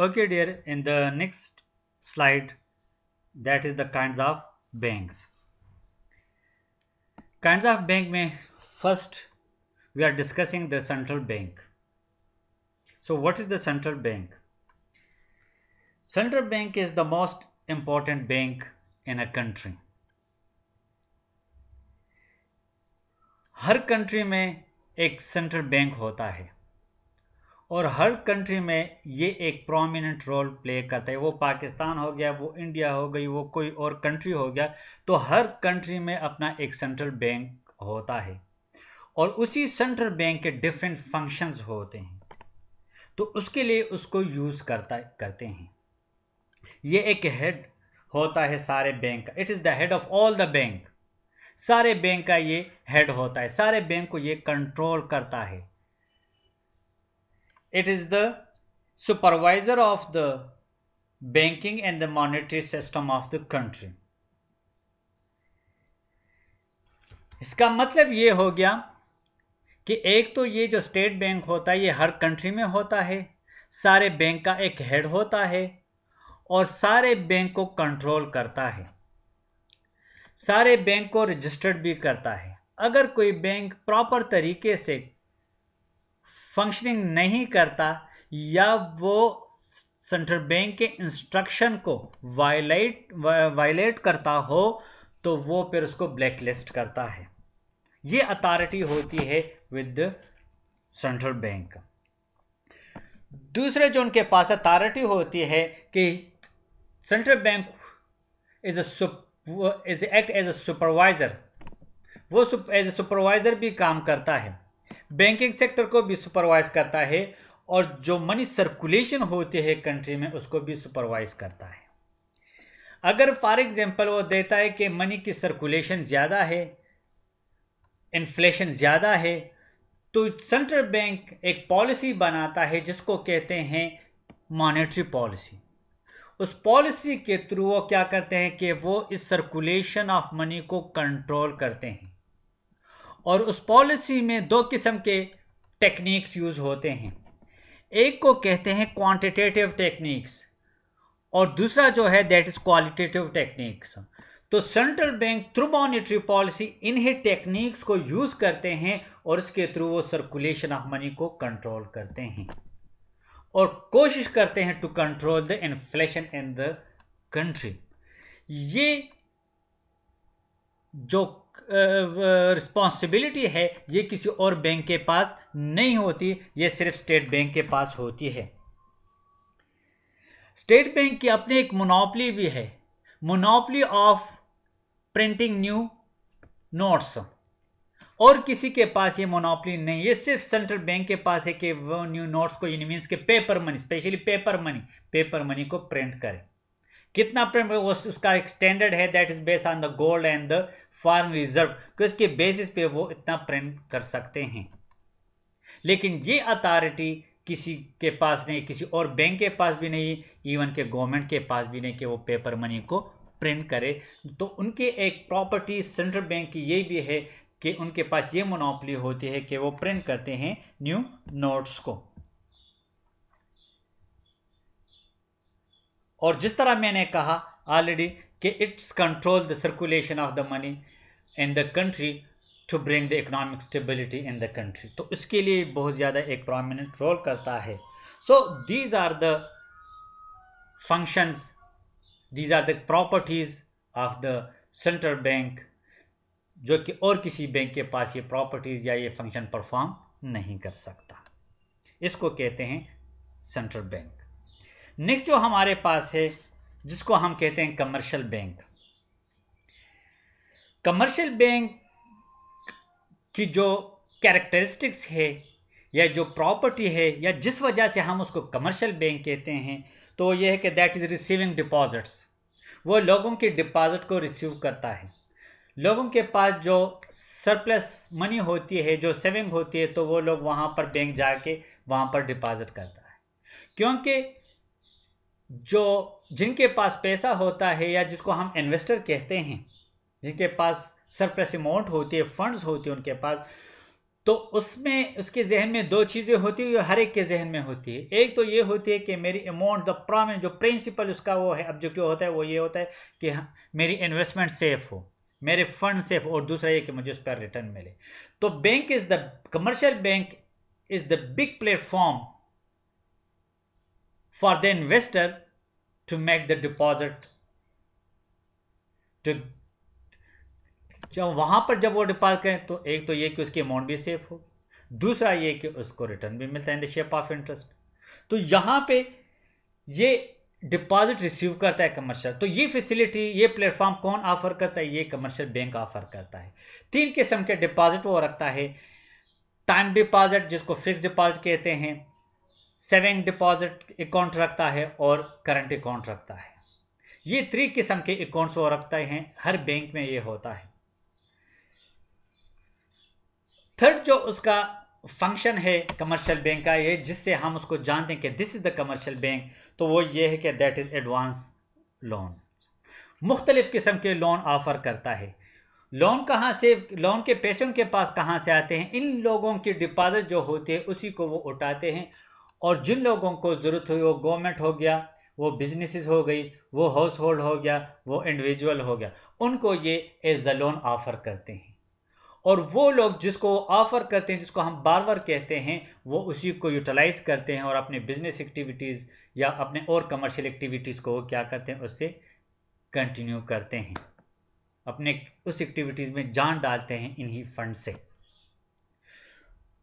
Okay dear, in the next slide that is the kinds of banks. Kinds of bank may first we are discussing the central bank. So what is the central bank? Central bank is the most important bank in a country. Her country में एक central bank होता है और हर country में ये एक prominent role play करता है वो पाकिस्तान हो गया वो इंडिया हो गई वो कोई और कंट्री हो गया तो हर कंट्री में अपना एक सेंट्रल बैंक होता है और उसी सेंट्रल बैंक के डिफरेंट फंक्शंस होते हैं तो उसके लिए उसको यूज़ करता करते हैं ये एक हेड होता है सारे बैंक का it is the head of all the bank सारे बैंक का ये हेड होता है सारे बैंक को ये कंट्रोल करता है It is the supervisor of the banking and the monetary system of the country. इसका मतलब ये हो गया कि एक तो ये जो स्टेट बैंक होता है ये हर कंट्री में होता है सारे बैंक का एक हेड होता है और सारे बैंक को कंट्रोल करता है सारे बैंक को रजिस्टर्ड भी करता है अगर कोई बैंक प्रॉपर तरीके से फंक्शनिंग नहीं करता या वो सेंट्रल बैंक के इंस्ट्रक्शन को वायलेट वायलेट करता हो तो वो फिर उसको ब्लैकलिस्ट करता है ये अथॉरिटी होती है विद सेंट्रल बैंक दूसरे जो उनके पास अथॉरिटी होती है कि central bank is is act as a supervisor वो एज ए सुपरवाइजर भी काम करता है बैंकिंग सेक्टर को भी सुपरवाइज करता है और जो मनी सर्कुलेशन होती है कंट्री में उसको भी सुपरवाइज करता है अगर फॉर एग्जाम्पल वो देता है कि मनी की सर्कुलेशन ज़्यादा है इन्फ्लेशन ज़्यादा है तो सेंट्रल बैंक एक पॉलिसी बनाता है जिसको कहते हैं मॉनेटरी पॉलिसी उस पॉलिसी के थ्रू वो क्या करते हैं कि वो इस सर्कुलेशन ऑफ मनी को कंट्रोल करते हैं और उस पॉलिसी में दो किस्म के टेक्निक्स यूज होते हैं एक को कहते हैं क्वांटिटेटिव टेक्निक्स और दूसरा जो है दैट इज क्वालिटेटिव टेक्निक्स तो central bank through monetary policy इन्हीं टेक्निक्स को यूज करते हैं और इसके थ्रू वो सर्कुलेशन ऑफ मनी को कंट्रोल करते हैं और कोशिश करते हैं to control the inflation in the country ये जो रिस्पॉन्सिबिलिटी है ये किसी और बैंक के पास नहीं होती ये सिर्फ स्टेट बैंक के पास होती है स्टेट बैंक की अपनी एक मोनोपली भी है monopoly of printing new notes और किसी के पास ये मोनोपली नहीं ये सिर्फ सेंट्रल बैंक के पास है कि वो न्यू नोट्स को इन मीन्स के paper money specially paper money paper money को प्रिंट करें कितना प्रेम वो उसका एक स्टैंडर्ड है that is based on the gold and the form reserve कि उसके बेसिस पे वो इतना प्रेम कर सकते हैं लेकिन ये अथॉरिटी किसी के पास नहीं किसी और बैंक के पास भी नहीं इवन के गवर्नमेंट के पास भी नहीं कि वो पेपर मनी को प्रिंट करे तो उनके एक प्रॉपर्टी सेंट्रल बैंक की ये भी है कि उनके पास ये मोनोपली होती है कि वो प्रिंट करते हैं न्यू नोट्स को और जिस तरह मैंने कहा ऑलरेडी कि it's control the circulation of the money in the country to bring the economic stability in the country तो इसके लिए बहुत ज़्यादा एक प्रोमिनेंट रोल करता है so these are the functions these are the properties of the central bank जो कि और किसी बैंक के पास ये प्रॉपर्टीज या ये फंक्शन परफॉर्म नहीं कर सकता इसको कहते हैं सेंट्रल बैंक नेक्स्ट जो हमारे पास है जिसको हम कहते हैं कमर्शियल बैंक कमर्शियल बैंक की जो कैरेक्टरिस्टिक्स है या जो प्रॉपर्टी है या जिस वजह से हम उसको कमर्शियल बैंक कहते हैं तो ये है कि दैट इज़ रिसीविंग डिपॉजिट्स वो लोगों के डिपॉजिट को रिसीव करता है लोगों के पास जो सरप्लस मनी होती है जो सेविंग होती है तो वो लोग वहाँ पर बैंक जाके वहाँ पर डिपॉजिट करता है क्योंकि जो जिनके पास पैसा होता है या जिसको हम इन्वेस्टर कहते हैं जिनके पास सरप्रेस अमाउंट होती है फंड्स होती है उनके पास तो उसमें उसके जहन में दो चीज़ें होती है जो हर एक के जहन में होती है एक तो ये होती है कि मेरी अमाउंट द प्रॉमिन जो प्रिंसिपल उसका वो है ऑब्जेक्टिव होता है वो ये होता है कि हाँ, मेरी इन्वेस्टमेंट सेफ हो मेरे फंड सेफ और दूसरा ये कि मुझे उस पर रिटर्न मिले तो bank is the commercial bank is the big platform for the investor to make the deposit to तो जब वहां पर जब वो डिपॉजिट करें तो एक तो ये कि उसकी अमाउंट भी सेफ हो दूसरा ये कि उसको रिटर्न भी मिलता है in the shape of interest तो यहां पे ये डिपॉजिट रिसीव करता है कमर्शियल तो ये फैसिलिटी ये प्लेटफॉर्म कौन ऑफर करता है ये कमर्शियल बैंक ऑफर करता है तीन किस्म के डिपॉजिट वो रखता है टाइम डिपॉजिट जिसको फिक्स डिपॉजिट कहते हैं सेविंग डिपॉजिट अकाउंट रखता है और करंट अकाउंट रखता है ये थ्री किस्म के अकाउंट्स वो रखते हैं हर बैंक में ये होता है थर्ड जो उसका फंक्शन है कमर्शियल बैंक का ये जिससे हम उसको जानते हैं कि this is the commercial bank तो वो ये है कि दैट इज एडवांस लोन मुख्तलिफ किस्म के लोन ऑफर करता है लोन कहाँ से लोन के पैसे उनके पास कहाँ से आते हैं इन लोगों की डिपॉजिट जो होती है उसी को वो उठाते हैं और जिन लोगों को ज़रूरत हुई वो गवर्नमेंट हो गया वो बिजनेसेस हो गई वो हाउस होल्ड हो गया वो इंडिविजुअल हो गया उनको ये एज अ लोन ऑफर करते हैं और वो लोग जिसको ऑफर करते हैं जिसको हम बार बार कहते हैं वो उसी को यूटिलाइज करते हैं और अपने बिजनेस एक्टिविटीज़ या अपने और कमर्शियल एक्टिविटीज़ को क्या करते हैं उससे कंटिन्यू करते हैं अपने उस एक्टिविटीज़ में जान डालते हैं इन्हीं फंड से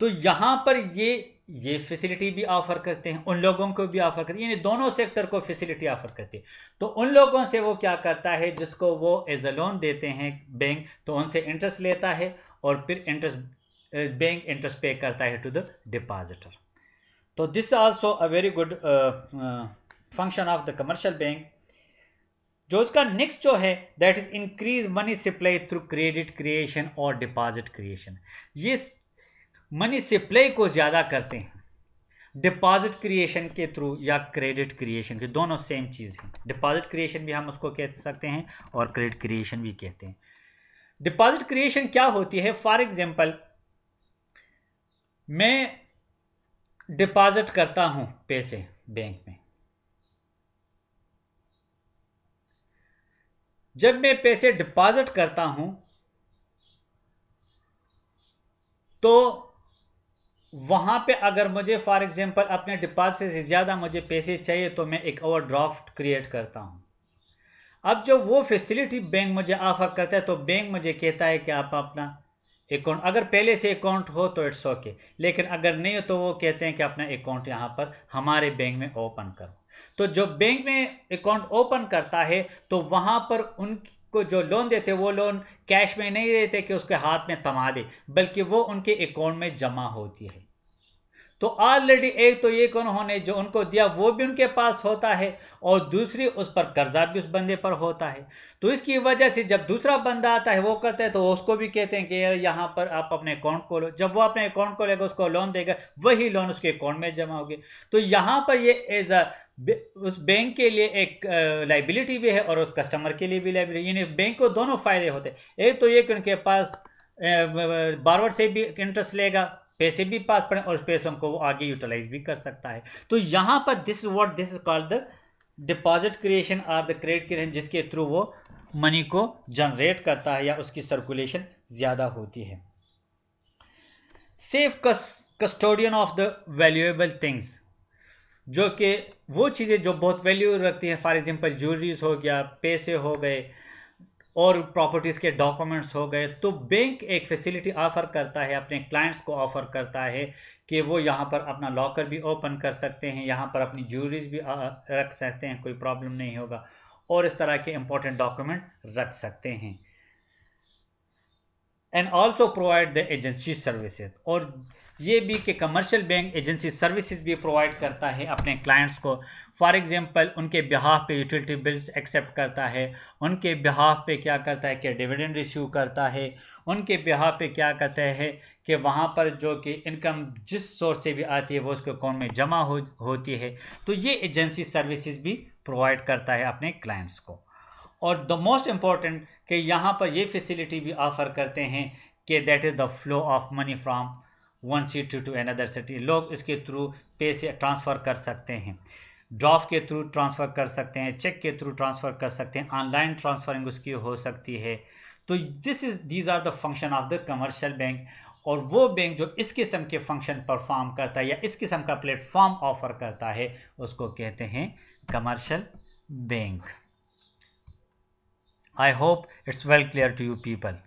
तो यहाँ पर ये ये फैसिलिटी भी ऑफर करते हैं उन लोगों को भी ऑफर करते हैं यानी दोनों सेक्टर को फैसिलिटी ऑफर करते हैं तो उन लोगों से वो क्या करता है जिसको वो एज अ लोन देते हैं बैंक तो उनसे इंटरेस्ट लेता है और फिर इंटरेस्ट बैंक इंटरेस्ट पे करता है टू द डिपॉजिटर तो this also a very good function of the commercial bank जो उसका नेक्स्ट जो है that is increase money supply through credit creation और डिपॉजिट क्रिएशन ये मनी सप्लाई को ज़्यादा करते हैं डिपॉजिट क्रिएशन के थ्रू या क्रेडिट क्रिएशन के दोनों सेम चीज़ है डिपॉजिट क्रिएशन भी हम उसको कह सकते हैं और क्रेडिट क्रिएशन भी कहते हैं डिपॉजिट क्रिएशन क्या होती है फॉर एग्जाम्पल मैं डिपॉजिट करता हूं पैसे बैंक में जब मैं पैसे डिपॉजिट करता हूं तो वहां पे अगर मुझे फॉर एग्जांपल अपने डिपॉजिट से ज़्यादा मुझे पैसे चाहिए तो मैं एक ओवर ड्राफ्ट क्रिएट करता हूं अब जो वो फैसिलिटी बैंक मुझे ऑफर करता है तो बैंक मुझे कहता है कि आप अपना अकाउंट अगर पहले से अकाउंट हो तो इट्स ओके okay. लेकिन अगर नहीं हो तो वो कहते हैं कि अपना अकाउंट यहां पर हमारे बैंक में ओपन करो तो जो बैंक में अकाउंट ओपन करता है तो वहां पर उन को जो लोन देते वो लोन कैश में नहीं देते कि उसके हाथ में थमा दे बल्कि वो उनके अकाउंट में जमा होती है तो ऑलरेडी एक तो ये कौन होने जो उनको दिया वो भी उनके पास होता है और दूसरी उस पर कर्जा भी उस बंदे पर होता है तो इसकी वजह से जब दूसरा बंदा आता है वो करता है तो उसको भी कहते हैं कि यार यहाँ पर आप अपने अकाउंट खोलो जब वो अपने अकाउंट खोलेगा उसको लोन देगा वही लोन उसके अकाउंट में जमा होगी तो यहाँ पर ये एज अ उस बैंक के लिए एक लाइबिलिटी भी है और कस्टमर के लिए भी लाइबिलिटी यानी बैंक को दोनों फायदे होते हैं एक तो ये कि उनके पास बारवर से भी इंटरेस्ट लेगा पैसे भी पास पड़े और पैसों को वो आगे यूटिलाइज भी कर सकता है तो यहाँ पर this what this is called the deposit creation or the credit creation जिसके थ्रू वो मनी को जनरेट करता है या उसकी सर्कुलेशन ज़्यादा होती है safe custodian of the valuable things जो कि वो चीज़ें जो बहुत वैल्यू रखती हैं फॉर एग्जांपल ज्वेलरीज हो गया पैसे हो गए और प्रॉपर्टीज़ के डॉक्यूमेंट्स हो गए तो बैंक एक फैसिलिटी ऑफ़र करता है अपने क्लाइंट्स को ऑफ़र करता है कि वो यहाँ पर अपना लॉकर भी ओपन कर सकते हैं यहाँ पर अपनी ज्वेलरीज भी रख सकते हैं कोई प्रॉब्लम नहीं होगा और इस तरह के इंपॉर्टेंट डॉक्यूमेंट रख सकते हैं and also provide the agency services और ये भी कि कमर्शियल बैंक एजेंसी सर्विसेज भी प्रोवाइड करता है अपने क्लाइंट्स को फॉर एग्जांपल उनके बिहाफ पे यूटिलिटी बिल्स एक्सेप्ट करता है उनके बिहाफ पे क्या करता है कि डिविडेंड रिसीव करता है उनके बिहाफ पे क्या करता है कि वहाँ पर जो कि इनकम जिस सोर्स से भी आती है वो उसके अकाउंट में जमा हो होती है तो ये एजेंसी सर्विसज़ भी प्रोवाइड करता है अपने क्लाइंट्स को और द मोस्ट इम्पॉर्टेंट कि यहाँ पर ये फैसिलिटी भी ऑफर करते हैं कि that is the flow of money from one city to another city लोग इसके थ्रू पे से ट्रांसफ़र कर सकते हैं ड्राफ्ट के थ्रू ट्रांसफ़र कर सकते हैं चेक के थ्रू ट्रांसफ़र कर सकते हैं ऑनलाइन ट्रांसफरिंग उसकी हो सकती है तो this is these are the function of the commercial bank और वो बैंक जो इस किस्म के फंक्शन परफॉर्म करता है या इस किस्म का प्लेटफॉर्म ऑफर करता है उसको कहते हैं commercial bank I hope it's well clear to you people.